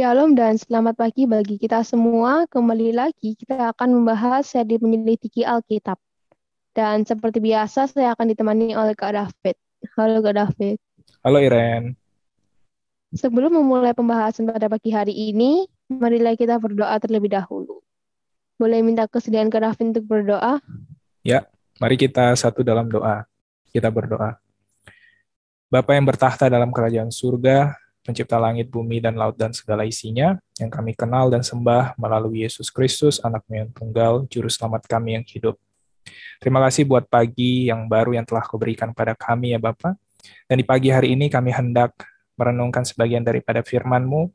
Shalom dan selamat pagi bagi kita semua. Kembali lagi kita akan membahas seri menyelidiki Alkitab. Dan seperti biasa saya akan ditemani oleh Kak David. Halo Kak David. Halo Iren. Sebelum memulai pembahasan pada pagi hari ini, marilah kita berdoa terlebih dahulu. Boleh minta kesediaan Kak David untuk berdoa? Ya, mari kita satu dalam doa. Kita berdoa. Bapak yang bertahta dalam kerajaan surga, pencipta langit, bumi, dan laut dan segala isinya, yang kami kenal dan sembah melalui Yesus Kristus, anak yang tunggal, juru selamat kami yang hidup. Terima kasih buat pagi yang baru yang telah kuberikan pada kami ya Bapak. Dan di pagi hari ini kami hendak merenungkan sebagian daripada firman-Mu,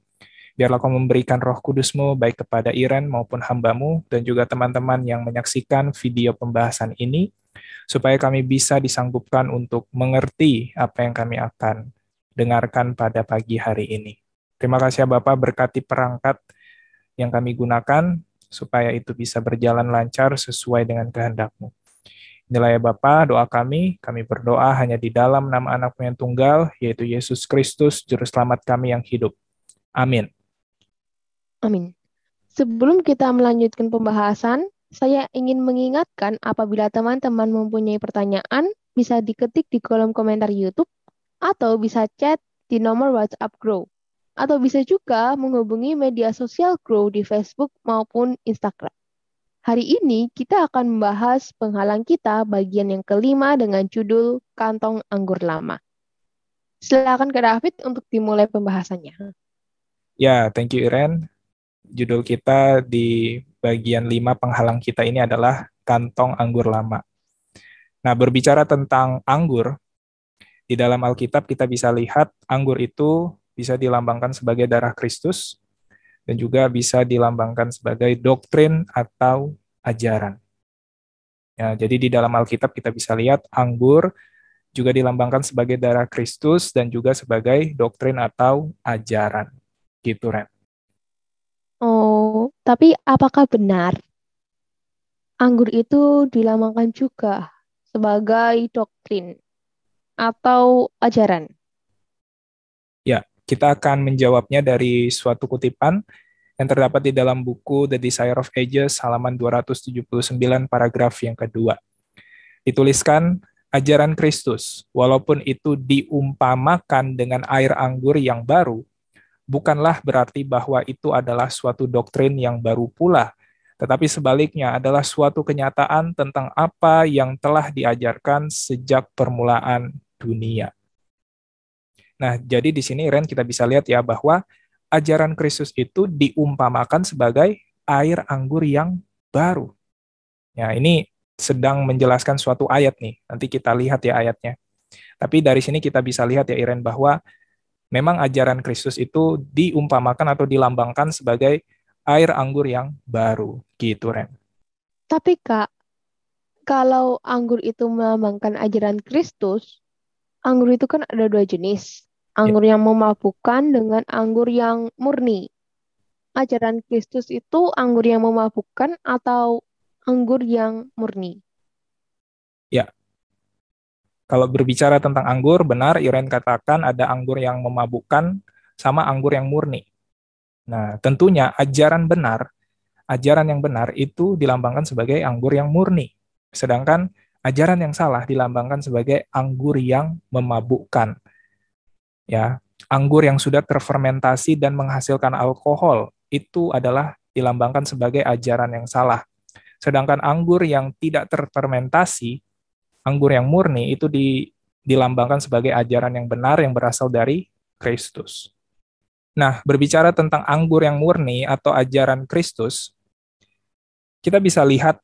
biarlah kau memberikan roh kudus-Mu baik kepada Iren maupun hamba-Mu, dan juga teman-teman yang menyaksikan video pembahasan ini, supaya kami bisa disanggupkan untuk mengerti apa yang kami akan dengarkan pada pagi hari ini. Terima kasih ya Bapak berkati perangkat yang kami gunakan supaya itu bisa berjalan lancar sesuai dengan kehendakmu mu Inilah ya Bapa doa kami, kami berdoa hanya di dalam nama anak yang tunggal, yaitu Yesus Kristus, Juru Selamat kami yang hidup. Amin. Amin. Sebelum kita melanjutkan pembahasan, saya ingin mengingatkan apabila teman-teman mempunyai pertanyaan, bisa diketik di kolom komentar YouTube atau bisa chat di nomor WhatsApp Grow. Atau bisa juga menghubungi media sosial Grow di Facebook maupun Instagram. Hari ini kita akan membahas penghalang kita bagian yang kelima dengan judul Kantong Anggur Lama. Silakan ke David untuk dimulai pembahasannya. Ya, thank you Iren. Judul kita di bagian lima penghalang kita ini adalah kantong anggur lama. Nah, berbicara tentang anggur, di dalam Alkitab kita bisa lihat anggur itu bisa dilambangkan sebagai darah Kristus dan juga bisa dilambangkan sebagai doktrin atau ajaran. Ya, jadi di dalam Alkitab kita bisa lihat anggur juga dilambangkan sebagai darah Kristus dan juga sebagai doktrin atau ajaran. Gitu, Ren. Oh, tapi apakah benar anggur itu dilambangkan juga sebagai doktrin? atau ajaran? Ya, kita akan menjawabnya dari suatu kutipan yang terdapat di dalam buku The Desire of Ages halaman 279 paragraf yang kedua. Dituliskan, ajaran Kristus, walaupun itu diumpamakan dengan air anggur yang baru, bukanlah berarti bahwa itu adalah suatu doktrin yang baru pula, tetapi sebaliknya adalah suatu kenyataan tentang apa yang telah diajarkan sejak permulaan dunia. Nah, jadi di sini Ren kita bisa lihat ya bahwa ajaran Kristus itu diumpamakan sebagai air anggur yang baru. Ya, ini sedang menjelaskan suatu ayat nih. Nanti kita lihat ya ayatnya. Tapi dari sini kita bisa lihat ya Iren bahwa memang ajaran Kristus itu diumpamakan atau dilambangkan sebagai air anggur yang baru gitu Ren. Tapi Kak, kalau anggur itu melambangkan ajaran Kristus, anggur itu kan ada dua jenis. Anggur yeah. yang memabukkan dengan anggur yang murni. Ajaran Kristus itu anggur yang memabukkan atau anggur yang murni? Ya. Kalau berbicara tentang anggur, benar Iren katakan ada anggur yang memabukkan sama anggur yang murni. Nah, tentunya ajaran benar, ajaran yang benar itu dilambangkan sebagai anggur yang murni. Sedangkan ajaran yang salah dilambangkan sebagai anggur yang memabukkan. Ya, anggur yang sudah terfermentasi dan menghasilkan alkohol itu adalah dilambangkan sebagai ajaran yang salah. Sedangkan anggur yang tidak terfermentasi, anggur yang murni itu di, dilambangkan sebagai ajaran yang benar yang berasal dari Kristus. Nah, berbicara tentang anggur yang murni atau ajaran Kristus, kita bisa lihat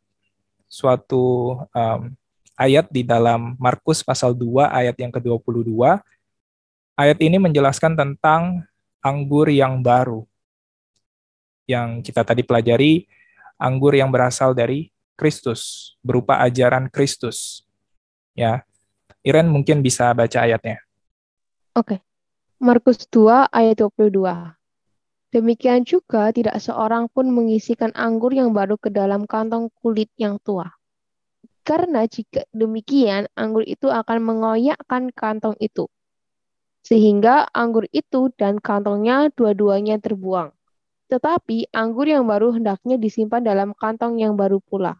suatu um, ayat di dalam Markus pasal 2 ayat yang ke-22. Ayat ini menjelaskan tentang anggur yang baru. Yang kita tadi pelajari, anggur yang berasal dari Kristus, berupa ajaran Kristus. Ya. Iren mungkin bisa baca ayatnya. Oke. Markus 2 ayat 22. Demikian juga tidak seorang pun mengisikan anggur yang baru ke dalam kantong kulit yang tua karena jika demikian, anggur itu akan mengoyakkan kantong itu. Sehingga anggur itu dan kantongnya dua-duanya terbuang. Tetapi anggur yang baru hendaknya disimpan dalam kantong yang baru pula.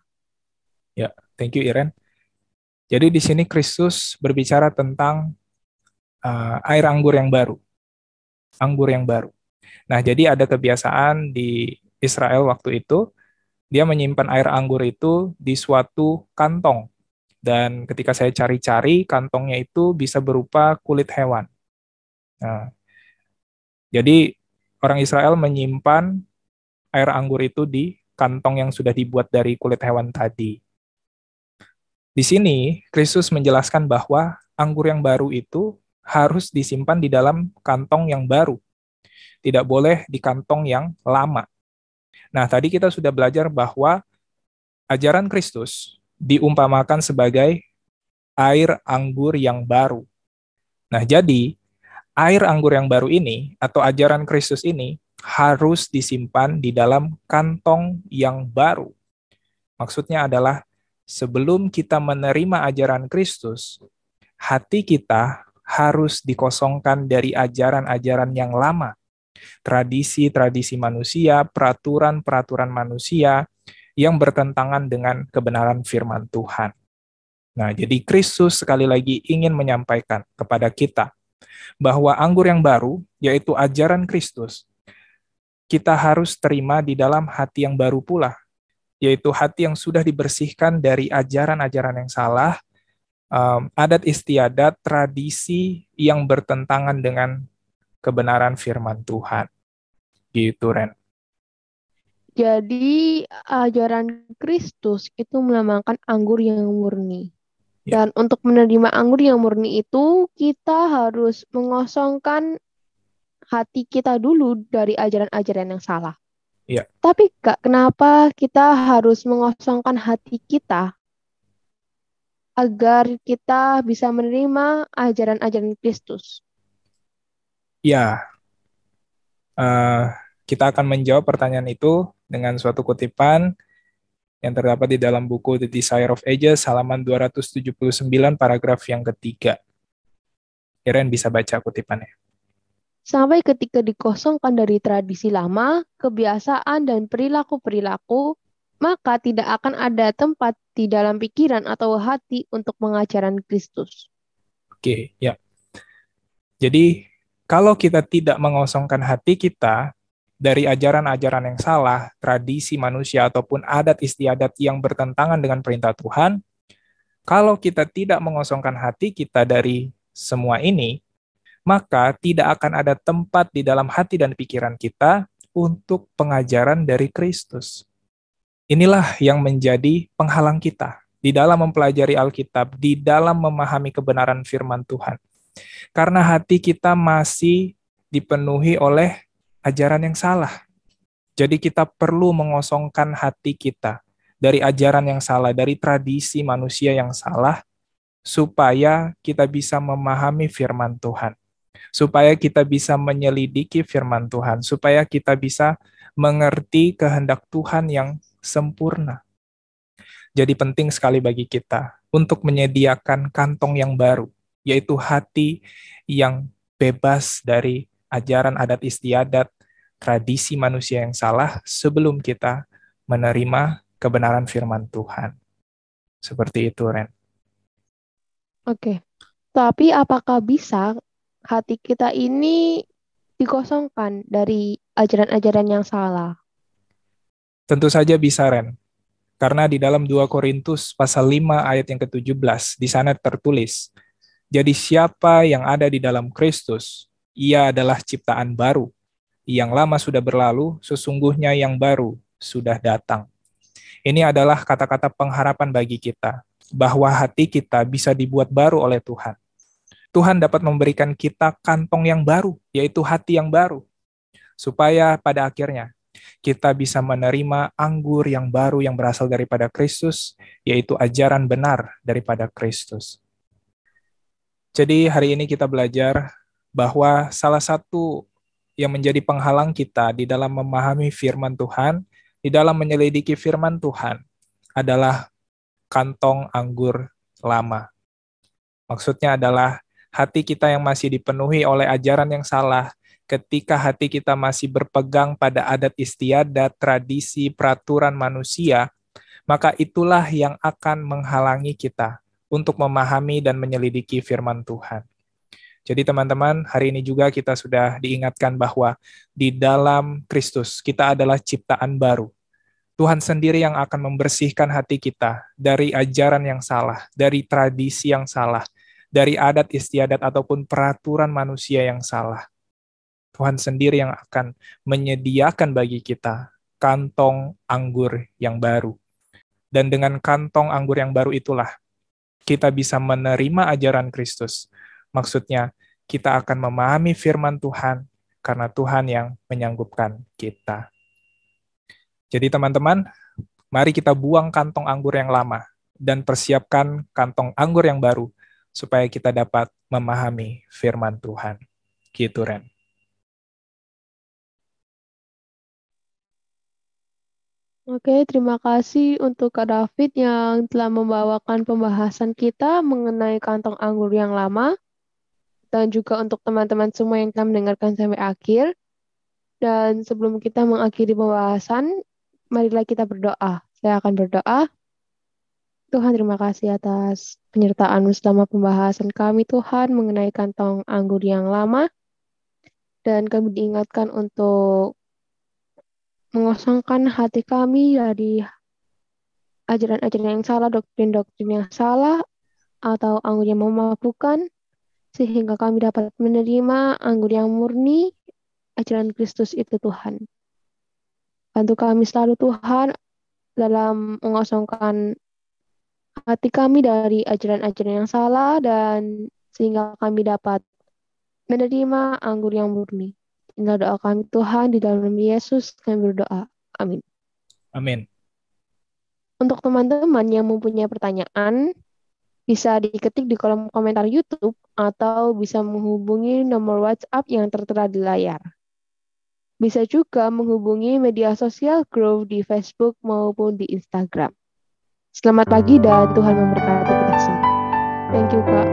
Ya, thank you Iren. Jadi di sini Kristus berbicara tentang uh, air anggur yang baru. Anggur yang baru. Nah, jadi ada kebiasaan di Israel waktu itu dia menyimpan air anggur itu di suatu kantong. Dan ketika saya cari-cari, kantongnya itu bisa berupa kulit hewan. Nah, jadi orang Israel menyimpan air anggur itu di kantong yang sudah dibuat dari kulit hewan tadi. Di sini, Kristus menjelaskan bahwa anggur yang baru itu harus disimpan di dalam kantong yang baru. Tidak boleh di kantong yang lama. Nah, tadi kita sudah belajar bahwa ajaran Kristus diumpamakan sebagai air anggur yang baru. Nah, jadi air anggur yang baru ini atau ajaran Kristus ini harus disimpan di dalam kantong yang baru. Maksudnya adalah sebelum kita menerima ajaran Kristus, hati kita harus dikosongkan dari ajaran-ajaran yang lama tradisi-tradisi manusia, peraturan-peraturan manusia yang bertentangan dengan kebenaran firman Tuhan. Nah, jadi Kristus sekali lagi ingin menyampaikan kepada kita bahwa anggur yang baru, yaitu ajaran Kristus, kita harus terima di dalam hati yang baru pula, yaitu hati yang sudah dibersihkan dari ajaran-ajaran yang salah, um, adat istiadat, tradisi yang bertentangan dengan kebenaran firman Tuhan. Gitu, Ren. Jadi, ajaran Kristus itu melambangkan anggur yang murni. Ya. Dan untuk menerima anggur yang murni itu, kita harus mengosongkan hati kita dulu dari ajaran-ajaran yang salah. Ya. Tapi Kak, kenapa kita harus mengosongkan hati kita agar kita bisa menerima ajaran-ajaran Kristus? Ya, uh, kita akan menjawab pertanyaan itu dengan suatu kutipan yang terdapat di dalam buku The Desire of Ages, halaman 279, paragraf yang ketiga. Keren bisa baca kutipannya. Sampai ketika dikosongkan dari tradisi lama, kebiasaan dan perilaku-perilaku, maka tidak akan ada tempat di dalam pikiran atau hati untuk mengajaran Kristus. Oke, ya. Jadi kalau kita tidak mengosongkan hati kita dari ajaran-ajaran yang salah, tradisi manusia ataupun adat istiadat yang bertentangan dengan perintah Tuhan, kalau kita tidak mengosongkan hati kita dari semua ini, maka tidak akan ada tempat di dalam hati dan pikiran kita untuk pengajaran dari Kristus. Inilah yang menjadi penghalang kita di dalam mempelajari Alkitab, di dalam memahami kebenaran firman Tuhan. Karena hati kita masih dipenuhi oleh ajaran yang salah. Jadi kita perlu mengosongkan hati kita dari ajaran yang salah, dari tradisi manusia yang salah, supaya kita bisa memahami firman Tuhan. Supaya kita bisa menyelidiki firman Tuhan, supaya kita bisa mengerti kehendak Tuhan yang sempurna. Jadi penting sekali bagi kita untuk menyediakan kantong yang baru, yaitu hati yang bebas dari ajaran adat istiadat, tradisi manusia yang salah sebelum kita menerima kebenaran firman Tuhan. Seperti itu, Ren. Oke. Tapi apakah bisa hati kita ini dikosongkan dari ajaran-ajaran yang salah? Tentu saja bisa, Ren. Karena di dalam 2 Korintus pasal 5 ayat yang ke-17, di sana tertulis, jadi siapa yang ada di dalam Kristus, ia adalah ciptaan baru. Yang lama sudah berlalu, sesungguhnya yang baru sudah datang. Ini adalah kata-kata pengharapan bagi kita, bahwa hati kita bisa dibuat baru oleh Tuhan. Tuhan dapat memberikan kita kantong yang baru, yaitu hati yang baru, supaya pada akhirnya kita bisa menerima anggur yang baru yang berasal daripada Kristus, yaitu ajaran benar daripada Kristus. Jadi hari ini kita belajar bahwa salah satu yang menjadi penghalang kita di dalam memahami firman Tuhan, di dalam menyelidiki firman Tuhan adalah kantong anggur lama. Maksudnya adalah hati kita yang masih dipenuhi oleh ajaran yang salah, ketika hati kita masih berpegang pada adat istiadat, tradisi, peraturan manusia, maka itulah yang akan menghalangi kita untuk memahami dan menyelidiki firman Tuhan. Jadi teman-teman, hari ini juga kita sudah diingatkan bahwa di dalam Kristus kita adalah ciptaan baru. Tuhan sendiri yang akan membersihkan hati kita dari ajaran yang salah, dari tradisi yang salah, dari adat istiadat ataupun peraturan manusia yang salah. Tuhan sendiri yang akan menyediakan bagi kita kantong anggur yang baru. Dan dengan kantong anggur yang baru itulah kita bisa menerima ajaran Kristus. Maksudnya, kita akan memahami firman Tuhan karena Tuhan yang menyanggupkan kita. Jadi teman-teman, mari kita buang kantong anggur yang lama dan persiapkan kantong anggur yang baru supaya kita dapat memahami firman Tuhan. Gitu, Ren. Oke, terima kasih untuk Kak David yang telah membawakan pembahasan kita mengenai kantong anggur yang lama, dan juga untuk teman-teman semua yang telah mendengarkan sampai akhir. Dan sebelum kita mengakhiri pembahasan, marilah kita berdoa. Saya akan berdoa. Tuhan, terima kasih atas penyertaan selama pembahasan kami, Tuhan, mengenai kantong anggur yang lama. Dan kami diingatkan untuk mengosongkan hati kami dari ajaran-ajaran yang salah, doktrin-doktrin yang salah, atau anggur yang memabukkan, sehingga kami dapat menerima anggur yang murni, ajaran Kristus itu Tuhan. Bantu kami selalu Tuhan dalam mengosongkan hati kami dari ajaran-ajaran yang salah dan sehingga kami dapat menerima anggur yang murni. Inilah doa kami Tuhan, di dalam nama Yesus kami berdoa. Amin. Amin. Untuk teman-teman yang mempunyai pertanyaan, bisa diketik di kolom komentar YouTube atau bisa menghubungi nomor WhatsApp yang tertera di layar. Bisa juga menghubungi media sosial Grow di Facebook maupun di Instagram. Selamat pagi dan Tuhan memberkati kita semua. Thank you, Kak.